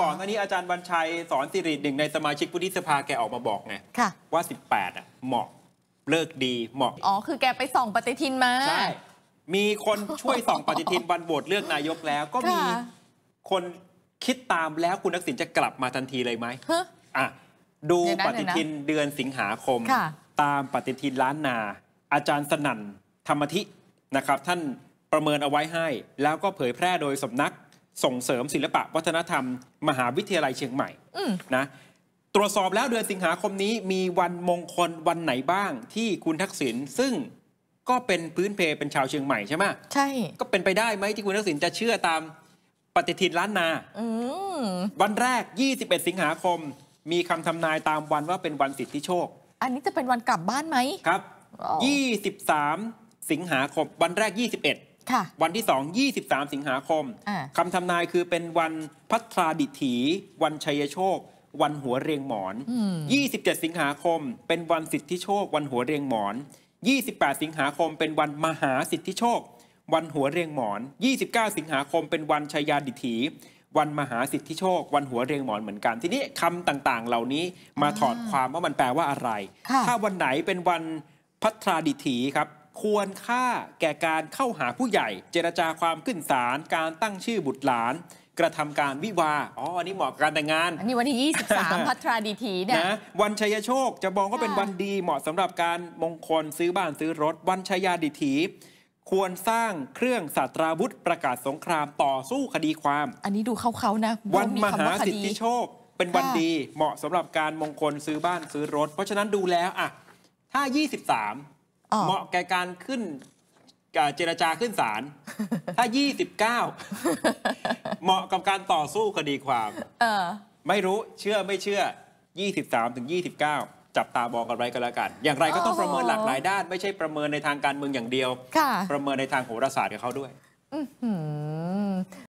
ก่อนอันนี้อาจารย์บัรชัยสอนสิริหนึ่งในสมาชิกผู้ฒิสภาแกออกมาบอกไงว่า 18อ่ะเหมาะเลิกดีเหมาะอ๋อคือแกไปส่องปฏิทินมาใช่มีคนช่วยส่องปฏิทินวันโหวตเลือกนายกแล้ว ก็มี คนคิดตามแล้วคุณนักสินจะกลับมาทันทีเลยไหมอ่ะดูปฏิทินเดือนสิงหาคม ตามปฏิทินล้านนา อาจารย์สนั่นธรรมธินะครับ ท่านประเมินเอาไว้ให้ แล้วก็เผยแพร่โดยสำนักส่งเสริมศิลปะวัฒนธรรม มหาวิทยาลัยเชียงใหม่นะตรวจสอบแล้วเดือนสิงหาคมนี้มีวันมงคลวันไหนบ้างที่คุณทักษิณซึ่งก็เป็นพื้นเพเป็นชาวเชียงใหม่ใช่ไหมใช่ก็เป็นไปได้ไหมที่คุณทักษิณจะเชื่อตามปฏิทินล้านนาวันแรก 21 สิงหาคมมีคำทำนายตามวันว่าเป็นวันสิทธิโชค อันนี้จะเป็นวันกลับบ้านไหมครับ 23 สิงหาคมวันแรก 21วันที่2 23 สิงหาคม คำทำนายคือเป็นวันพัทราดิถีวันชัยโชค วันหัวเรียงหมอน 27 สิงหาคม เป็นวันสิทธิโชค วันหัวเรียงหมอน 28 สิงหาคม เป็นวันมหาสิทธิโชค วันหัวเรียงหมอน 29 สิงหาคม เป็นวันชยาดิถีวันมหาสิทธิโชค วันหัวเรียงหมอนเหมือนกันทีนี้คำต่างๆ เหล่านี้มาถอดความว่ามันแปลว่าอะไร ถ้าวันไหนเป็นวันพัทราดิถีครับควรค่าแก่การเข้าหาผู้ใหญ่ เจรจาความขึ้นศาลการตั้งชื่อบุตรหลาน กระทำการวิวาอ๋ออันนี้เหมาะกับการแต่งงาน อันนี้วันที่23 พัทราดีทีเนี่ยนะ วันชัยโชคจะมองว่าเป็นวันดีเหมาะสำหรับการมงคลซื้อบ้านซื้อรถ วันชยาดีทีควรสร้างเครื่องสัตราวุธประกาศสงครามต่อสู้คดีความ อันนี้ดูเข้าๆนะ วันมหาสิทธิโชค เป็นวันดีเหมาะสำหรับการมงคลซื้อบ้านซื้อรถ เพราะฉะนั้นดูแล้วอะถ้า23เหมาะแก่การขึ้นเจรจาขึ้นศาลถ้า 29 เหมาะกับการต่อสู้คดีความไม่รู้เชื่อไม่เชื่อ 23 ถึง 29 จับตาบองกันไว้กันแล้วกัน อย่างไรก็ต้องประเมินหลากหลายด้านไม่ใช่ประเมินในทางการเมืองอย่างเดียวประเมินในทางโหราศาสตร์กับเขาด้วย